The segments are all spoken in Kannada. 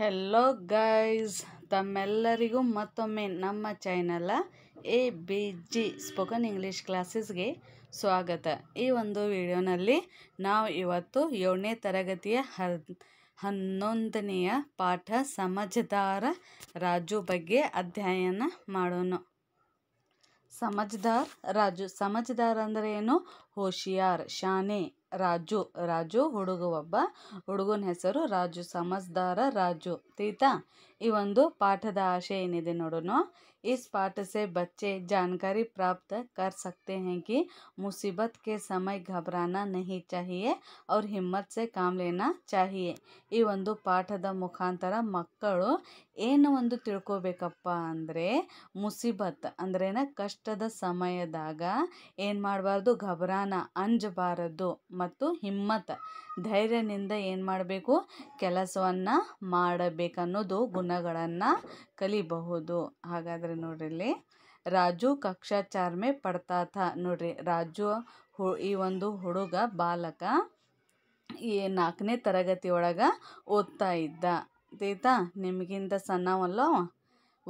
ಹೆಲೋ ಗೈಸ್ ತಮ್ಮೆಲ್ಲರಿಗೂ ಮತ್ತೊಮ್ಮೆ ನಮ್ಮ channel A B G spoken English ಕ್ಲಾಸಸ್ಗೆ ಸ್ವಾಗತ ಈ ಒಂದು ವಿಡಿಯೋನಲ್ಲಿ ನಾವು ಇವತ್ತು ಏಳನೇ ತರಗತಿಯ ಹನ್ನೊಂದನೆಯ ಪಾಠ ಸಮಜದಾರ ರಾಜು ಬಗ್ಗೆ ಅಧ್ಯಯನ ಮಾಡೋಣ ಸಮಜ್ದಾರ್ ರಾಜು ಸಮಜ್ದಾರ್ ಅಂದರೆ ಏನು ಹೋಶಿಯಾರ್ ಶಾನೆ ರಾಜು ರಾಜು ಹುಡುಗ ಒಬ್ಬ ಹುಡುಗನ ಹೆಸರು ರಾಜು ಸಮಸ್ದಾರ ರಾಜು ತೀತಾ ಈ ಒಂದು ಪಾಠದ ಆಶೆ ಏನಿದೆ ನೋಡೋಣ ಇಸ್ ಪಾಠ ಸೆ ಬಚ್ಚೆ जानकारी ಪ್ರಾಪ್ತ कर सकते हैं कि मुसीबत के समय घबराना नहीं चाहिए और हिम्मत से काम ಈ ಒಂದು ಪಾಠದ ಮುಖಾಂತರ ಮಕ್ಕಳು ಏನು ಒಂದು ತಿಳ್ಕೋಬೇಕಪ್ಪ ಅಂದರೆ ಮುಸೀಬತ್ ಅಂದ್ರೇನ ಕಷ್ಟದ ಸಮಯದಾಗ ಏನು ಮಾಡಬಾರ್ದು ಘಬರಾನ ಅಂಜಬಾರದು ಮತ್ತು ಹಿಮ್ಮತ್ ಧೈರ್ಯನಿಂದ ಏನು ಮಾಡಬೇಕು ಕೆಲಸವನ್ನು ಮಾಡಬೇಕನ್ನೋದು ಗುಣ ಗುಣಗಳನ್ನು ಕಲಿಬಹುದು ಹಾಗಾದ್ರೆ ನೋಡ್ರಿಲ್ಲಿ ರಾಜು ಕಕ್ಷಾ ಚಾರ್ಮೆ ಪಡ್ತಾತ ನೋಡ್ರಿ ರಾಜು ಹು ಈ ಒಂದು ಹುಡುಗ ಬಾಲಕ ಈ ನಾಲ್ಕನೇ ತರಗತಿ ಒಳಗೆ ಓದ್ತಾ ಇದ್ದ ಆಯ್ತಾ ನಿಮಗಿಂತ ಸಣ್ಣವಲ್ಲ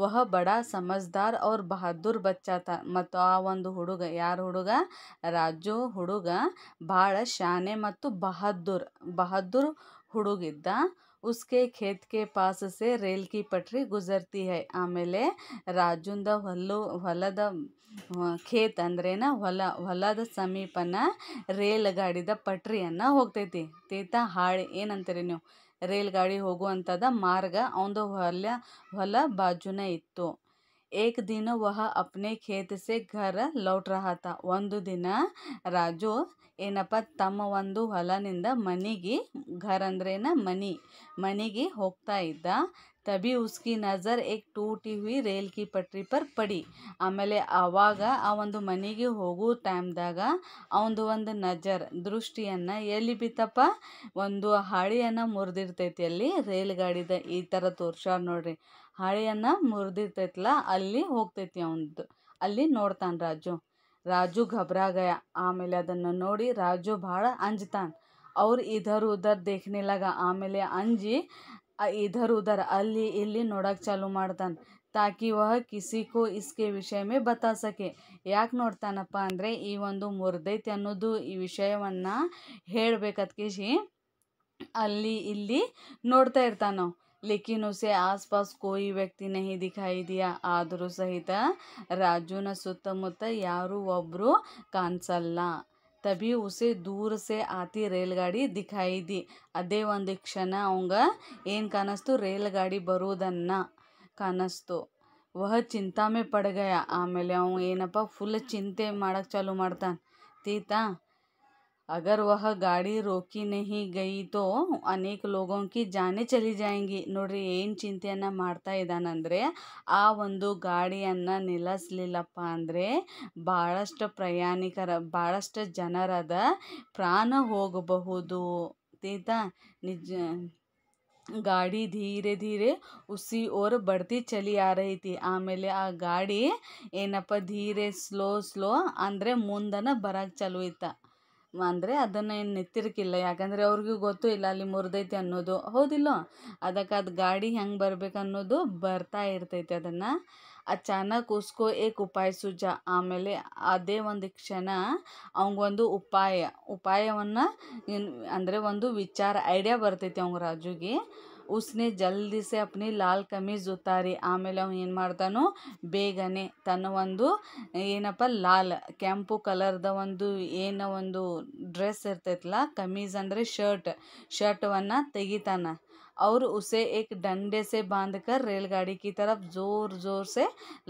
ವಹ ಬಡ ಸಮಜ್ದಾರ್ ಅವ್ರ ಬಹದ್ದೂರ್ ಬಚ್ಚಾತ ಮತ್ತು ಆ ಒಂದು ಹುಡುಗ ಯಾರ ಹುಡುಗ ರಾಜು ಹುಡುಗ ಭಾಳ ಶಾನೆ ಮತ್ತು ಬಹದ್ದೂರ್ ಬಹದ್ದೂರ್ ಹುಡುಗಿದ್ದ उसके खेत के पास से रेल की पटरी गुजरती है ಆಮೇಲೆ ರಾಜುಂದ ಹೊಲ್ಲು ಹೊಲದ ಖೇತ್ ಅಂದ್ರೇನ ಹೊಲ ಹೊಲದ ಸಮೀಪನ ರೇಲ್ ಗಾಡಿದ ಪಟ್ರಿಯನ್ನು ಹೋಗ್ತೈತಿ ತೀತ ಹಾಳಿ ಏನಂತೀರಿ ನೀವು ರೇಲ್ ಗಾಡಿ ಹೋಗುವಂಥದ ಮಾರ್ಗ ಅವಂದು ಹೊಲ ಹೊಲ ಬಾಜುನ ಇತ್ತು एक दिन वह अपने खेत से घर रहा था ಒಂದು ದಿನ ರಾಜು ಏನಪ್ಪ ತಮ್ಮ ಒಂದು ಹೊಲನಿಂದ ಮನೆಗೆ ಘರ್ ಅಂದ್ರೇನ ಮನೆ ಮನೆಗೆ ಹೋಗ್ತಾ ಇದ್ದ ತಬಿ ಉಸ್ಕಿ ನಜರ್ ಏಕ್ ಟೂಟಿ ಹುಯಿ ರೇಲ್ ಕಿ ಪಟ್ರಿ ಪರ್ ಪಡಿ ಆಮೇಲೆ ಆವಾಗ ಆ ಒಂದು ಮನೆಗೆ ಹೋಗೋ ಟೈಮ್ದಾಗ ಅವಂದು ಒಂದು ನಜರ್ ದೃಷ್ಟಿಯನ್ನು ಎಲ್ಲಿ ಬಿತ್ತಪ್ಪ ಒಂದು ಹಾಳಿಯನ್ನು ಮುರಿದಿರ್ತೈತಿ ಅಲ್ಲಿ ರೇಲ್ ಗಾಡಿದ ಈ ಥರ ತೋರ್ಸ್ಯಾರ ನೋಡ್ರಿ ಹಳೆಯನ್ನು ಮುರಿದಿರ್ತೈತಲ್ಲ ಅಲ್ಲಿ ಹೋಗ್ತೈತಿ ಅವನದು ಅಲ್ಲಿ ನೋಡ್ತಾನೆ ರಾಜು ರಾಜು ಗಾಯ ಆಮೇಲೆ ಅದನ್ನು ನೋಡಿ ರಾಜು ಭಾಳ ಅಂಜ್ತಾನೆ ಅವ್ರು ಇದರ್ ಉದರ್ ದೇಖ್ನಿಲಾಗ ಆಮೇಲೆ ಅಂಜಿ ಇದರ್ ಉದರ್ ಅಲ್ಲಿ ಇಲ್ಲಿ ನೋಡೋಕೆ ಚಾಲು ಮಾಡ್ತಾನೆ ತಾಕಿ ವಹ ಕಿಸಿಕೋ ಇಸ್ಕೆ ವಿಷಯ ಮೇ ಸಕೆ ಯಾಕೆ ನೋಡ್ತಾನಪ್ಪ ಅಂದರೆ ಈ ಒಂದು ಮುರಿದೈತಿ ಅನ್ನೋದು ಈ ವಿಷಯವನ್ನು ಹೇಳಬೇಕತ್ಕಿಸಿ ಅಲ್ಲಿ ಇಲ್ಲಿ ನೋಡ್ತಾ ಇರ್ತಾನೆ ಲೇಕಿನ್ ಉಸೆ ಆಸ್ಪಾಸ್ कोई ವ್ಯಕ್ತಿ ನಹಿ ದಿಖಾಯಿ ದಿಯಾ ಆದರೂ ಸಹಿತ ರಾಜುನ ಸುತ್ತಮುತ್ತ ಯಾರೂ ಒಬ್ಬರು ಕಾಣಿಸಲ್ಲ ತಭಿ ಉಸೆ ದೂರ ಸೆ ಆತಿ ರೇಲ್ಗಾಡಿ ದಿಖಾಯಿದಿ ಅದೇ ಒಂದು ಕ್ಷಣ ಅವಂಗ ಏನು ಕಾಣಿಸ್ತು ರೇಲ್ಗಾಡಿ ಬರೋದನ್ನು ಕಾಣಿಸ್ತು ವಹ ಚಿಂತಾಮೆ ಪಡ್ಗಯ ಆಮೇಲೆ ಅವ ಏನಪ್ಪ ಫುಲ್ ಚಿಂತೆ ಮಾಡೋಕ್ಕೆ ಚಾಲು ಮಾಡ್ತಾನೆ ತೀತಾ अगर ವಹ ಗಾಡಿ ರೋಕಿ नहीं गई तो ಅನೇಕ ಲೋಗೋಂಕಿ ಜಾನೆ ಚಲಿ ಜಾಯಂಗಿ ನೋಡ್ರಿ ಏನು ಚಿಂತೆಯನ್ನು ಮಾಡ್ತಾ ಇದ್ದಾನಂದರೆ ಆ ಒಂದು ಗಾಡಿಯನ್ನು ನಿಲ್ಲಿಸ್ಲಿಲ್ಲಪ್ಪ ಅಂದರೆ ಭಾಳಷ್ಟು ಪ್ರಯಾಣಿಕರ ಭಾಳಷ್ಟು ಜನರದ ಪ್ರಾಣ ಹೋಗಬಹುದು ತೀತಾ ನಿಜ ಗಾಡಿ ಧೀರೆ ಧೀರೆ ಉಸಿ ಓರ್ ಬಡ್ತಿ ಚಲಿ ಆರೈತಿ ಆಮೇಲೆ ಆ ಗಾಡಿ ಏನಪ್ಪ ಧೀರೆ ಸ್ಲೋ ಸ್ಲೋ ಅಂದರೆ ಮುಂದನ ಬರಕ್ಕೆ ಚಲೋ ಇತ್ತ ಅಂದರೆ ಅದನ್ನು ಏನು ಎತ್ತಿರಕ್ಕಿಲ್ಲ ಯಾಕಂದರೆ ಅವ್ರಿಗೂ ಗೊತ್ತೂ ಇಲ್ಲ ಅಲ್ಲಿ ಮುರಿದೈತಿ ಅನ್ನೋದು ಹೌದಿಲ್ಲೋ ಅದಕ್ಕೆ ಅದು ಗಾಡಿ ಹೆಂಗೆ ಬರಬೇಕು ಅನ್ನೋದು ಬರ್ತಾ ಇರ್ತೈತೆ ಅದನ್ನು ಅಚಾನಕ್ ಉಸ್ಕೋ ಏಕ್ ಉಪಾಯ ಸುಜ ಆಮೇಲೆ ಅದೇ ಒಂದು ಕ್ಷಣ ಅವಂಗೊಂದು ಉಪಾಯ ಉಪಾಯವನ್ನು ಅಂದರೆ ಒಂದು ವಿಚಾರ ಐಡಿಯಾ ಬರ್ತೈತಿ ಅವ್ನ ರಾಜುಗೆ ಉಸ್ನೆ ಜಲ್ದಿ ಅಪ್ನಿ ಲಾಲ್ ಕಮೀಜ್ ಉತ್ತಾರಿ ಆಮೇಲೆ ಅವ್ನು ಏನು ಮಾಡ್ತಾನೋ ಬೇಗನೆ ತನ್ನ ಒಂದು ಏನಪ್ಪ ಲಾಲ್ ಕೆಂಪು ಕಲರ್ದ ಒಂದು ಏನೋ ಒಂದು ಡ್ರೆಸ್ ಇರ್ತೈತಲ್ಲ ಕಮೀಜ್ ಅಂದರೆ ಶರ್ಟ್ ಶರ್ಟವನ್ನು ತೆಗಿತಾನೆ और उसे एक डंडे से बांधकर रेलगाड़ी की तरफ ಜೋರ್ ಜೋರ್ಸೆ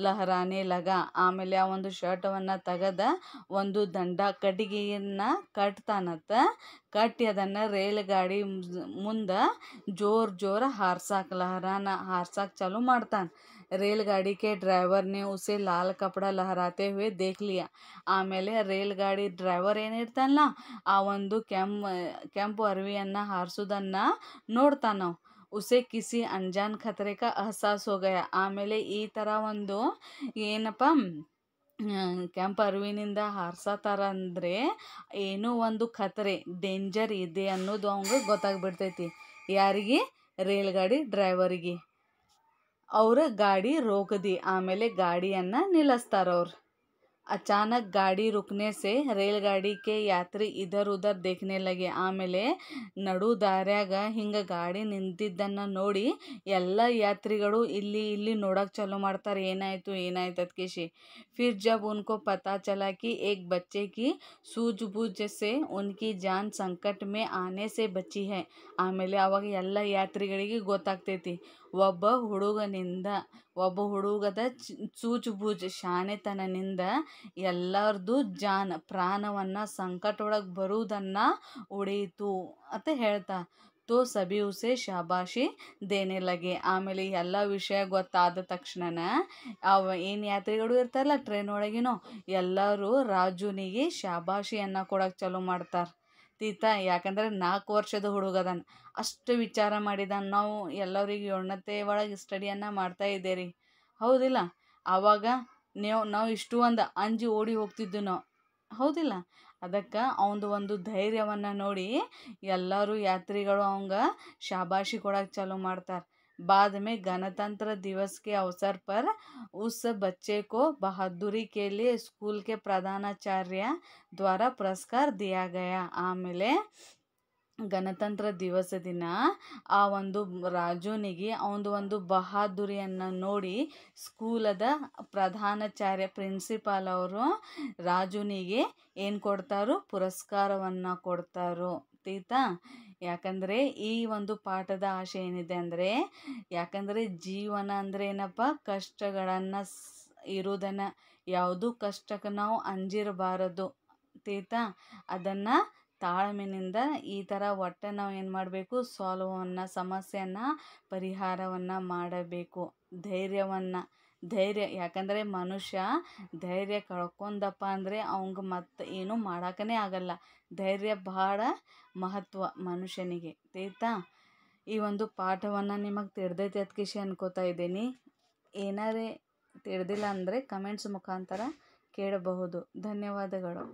ಲಹರಾನೆ ಲಗ ಆಮೇಲೆ ಆ ಒಂದು ಶರ್ಟವನ್ನು ತೆಗೆದ ಒಂದು ದಂಡ ಕಟ್ಟಿಗೆಯನ್ನು ಕಟ್ತಾನತ್ತ ಕಟ್ಟಿ ಅದನ್ನು ರೇಲ್ಗಾಡಿ ಮುಂದೆ ಜೋರು ಜೋರು ಹಾರ್ಸಾಕ ಲಹರಾನ ಹಾರ್ಸಾಕ ಚಾಲು ಮಾಡ್ತಾನೆ रेलगाड़ी के ड्राइवर ಉಸೆ ಲಾಲ್ लाल ಲಹರಾತೆ लहराते हुए ಆಮೇಲೆ ರೇಲ್ಗಾಡಿ ಡ್ರೈವರ್ ಏನಿರ್ತಾನಲ್ಲ ಆ ಒಂದು ಕೆಂಪು ಕೆಂಪು ಅರಿವಿಯನ್ನು ಹಾರಿಸೋದನ್ನು ನೋಡ್ತಾನೆ ಉಸೆ ಕಿಸಿ ಅಂಜಾನ್ खतरे ಅಹಸಾಸ್ ಹೋಗಯ ಆಮೇಲೆ ಈ ಥರ ಒಂದು ಏನಪ್ಪ ಕೆಂಪು ಅರಿವಿನಿಂದ ಹಾರಿಸತ್ತಾರ ಅಂದರೆ ಏನೋ ಒಂದು ಖತ್ರೆ ಡೇಂಜರ್ ಇದೆ ಅನ್ನೋದು ಅವಂಗೆ ಗೊತ್ತಾಗ್ಬಿಡ್ತೈತಿ ಯಾರಿಗೆ ರೇಲ್ಗಾಡಿ ಡ್ರೈವರಿಗೆ ಅವ್ರ ಗಾಡಿ ರೋಗದಿ ಆಮೇಲೆ ಗಾಡಿಯನ್ನು ನಿಲ್ಲಿಸ್ತಾರವ್ರು ಅಚಾನಕ್ ಗಾಡಿ रुकने से रेलगाड़ी ಯಾತ್ರಿ ಇದರ್ ಉದರ್ ಲಗೆ ಆಮೇಲೆ ನಡು ದಾರ್ಯಾಗ ಹಿಂಗೆ ಗಾಡಿ ನಿಂತಿದ್ದನ್ನು ನೋಡಿ ಎಲ್ಲ ಯಾತ್ರಿಗಳು ಇಲ್ಲಿ ಇಲ್ಲಿ ನೋಡೋಕೆ ಚಾಲೂ ಮಾಡ್ತಾರೆ ಏನಾಯಿತು ಏನಾಯ್ತು ಅದಕ್ಕೆ ಫಿರ್ ಜಬ್ ಉನ್ಕೋ ಪತಾ ಏಕ್ ಬಚ್ಚೆ ಕಿ ಸೂಜ್ಬೂಜ್ ಸೆ ಉನ್ಕಿ ಜಾನ್ ಸಂಕಟ ಮೇ ಆನೆ ಸೆ ಬಚ್ಚಿ ಹೈ ಆಮೇಲೆ ಅವಾಗ ಎಲ್ಲ ಯಾತ್ರಿಗಳಿಗೆ ಗೊತ್ತಾಗ್ತೈತಿ ಒಬ್ಬ ಹುಡುಗನಿಂದ ಒಬ್ಬ ಹುಡುಗದ ಬೂಜು ಶಾಣೆತನದಿಂದ ಎಲ್ಲರದ್ದು ಜಾನ್ ಪ್ರಾಣವನ್ನು ಸಂಕಟ ಒಳಗೆ ಬರುವುದನ್ನು ಉಳೀತು ಅಂತ ಹೇಳ್ತಾ ತೋ ಸಬಿಯುಸೆ ಉಸೆ ಶಾಬಾಷಿ ದೇನೆ ಲಗೆ ಆಮೇಲೆ ಎಲ್ಲ ವಿಷಯ ಗೊತ್ತಾದ ತಕ್ಷಣ ಅವ ಏನು ಯಾತ್ರಿಗಳು ಇರ್ತಾರಲ್ಲ ಟ್ರೈನ್ ಒಳಗಿನೋ ಎಲ್ಲರೂ ರಾಜುನಿಗೆ ಶಾಬಾಷಿಯನ್ನು ಕೊಡಕ್ಕೆ ಚಾಲೂ ಮಾಡ್ತಾರೆ ತೀತ ಯಾಕಂದ್ರೆ ನಾಲ್ಕು ವರ್ಷದ ಹುಡುಗದನ್ ಅಷ್ಟು ವಿಚಾರ ಮಾಡಿದಾನ ನಾವು ಎಲ್ಲರಿಗೆ ಎಣ್ಣತೆ ಒಳಗೆ ಸ್ಟಡಿಯನ್ನು ಮಾಡ್ತಾ ಇದ್ದೇರಿ ಹೌದಿಲ್ಲ ಆವಾಗ ನೀವು ನಾವು ಇಷ್ಟು ಒಂದು ಅಂಜಿ ಓಡಿ ಹೋಗ್ತಿದ್ದು ನಾವು ಹೌದಿಲ್ಲ ಅದಕ್ಕೆ ಅವನದು ಒಂದು ಧೈರ್ಯವನ್ನು ನೋಡಿ ಎಲ್ಲರೂ ಯಾತ್ರಿಗಳು ಅವಂಗೆ ಶಾಬಾಷಿ ಕೊಡಕ್ಕೆ ಚಾಲೂ ಮಾಡ್ತಾರೆ बाद में गणतंत्र दिवस के अवसर पर उस बच्चे को बहादुरी के लिए स्कूल के प्रधानाचार्य द्वारा पुरस्कार दिया गया ಆಮೇಲೆ ಗಣತಂತ್ರ ದಿವಸ ದಿನ ಆ ಒಂದು ರಾಜುನಿಗೆ ಅವನದು ಒಂದು ಬಹಾದುರಿಯನ್ನು ನೋಡಿ ಸ್ಕೂಲದ ಪ್ರಧಾನಾಚಾರ್ಯ ಪ್ರಿನ್ಸಿಪಾಲ್ ಅವರು ರಾಜುನಿಗೆ ಏನು ಕೊಡ್ತಾರೋ ಪುರಸ್ಕಾರವನ್ನು ಕೊಡ್ತಾರೋ ತೀತಾ ಯಾಕಂದರೆ ಈ ಒಂದು ಪಾಠದ ಆಶೆ ಏನಿದೆ ಅಂದರೆ ಯಾಕಂದರೆ ಜೀವನ ಅಂದರೆ ಏನಪ್ಪ ಕಷ್ಟಗಳನ್ನು ಇರುವುದನ್ನು ಇರೋದನ್ನು ಯಾವುದು ಕಷ್ಟಕ್ಕೆ ನಾವು ಅಂಜಿರಬಾರದು ತೀತಾ ಅದನ್ನು ತಾಳ್ಮೆಯಿಂದ ಈ ಥರ ಒಟ್ಟು ನಾವು ಏನು ಮಾಡಬೇಕು ಸಾಲ್ವನ್ನು ಸಮಸ್ಯೆಯನ್ನು ಪರಿಹಾರವನ್ನು ಮಾಡಬೇಕು ಧೈರ್ಯವನ್ನು ಧೈರ್ಯ ಯಾಕಂದರೆ ಮನುಷ್ಯ ಧೈರ್ಯ ಕಳ್ಕೊಂಡಪ್ಪ ಅಂದರೆ ಅವಂಗೆ ಮತ್ತೆ ಏನೂ ಮಾಡೋಕ್ಕೇ ಆಗಲ್ಲ ಧೈರ್ಯ ಬಹಳ ಮಹತ್ವ ಮನುಷ್ಯನಿಗೆ ತೈತಾ ಈ ಒಂದು ಪಾಠವನ್ನು ನಿಮಗೆ ತಿಳ್ದೈತೆ ಅದಕ್ಕೆ ಅನ್ಕೋತಾ ಇದ್ದೀನಿ ಏನಾರೇ ತಿಳಿದಿಲ್ಲ ಅಂದರೆ ಕಮೆಂಟ್ಸ್ ಮುಖಾಂತರ ಕೇಳಬಹುದು ಧನ್ಯವಾದಗಳು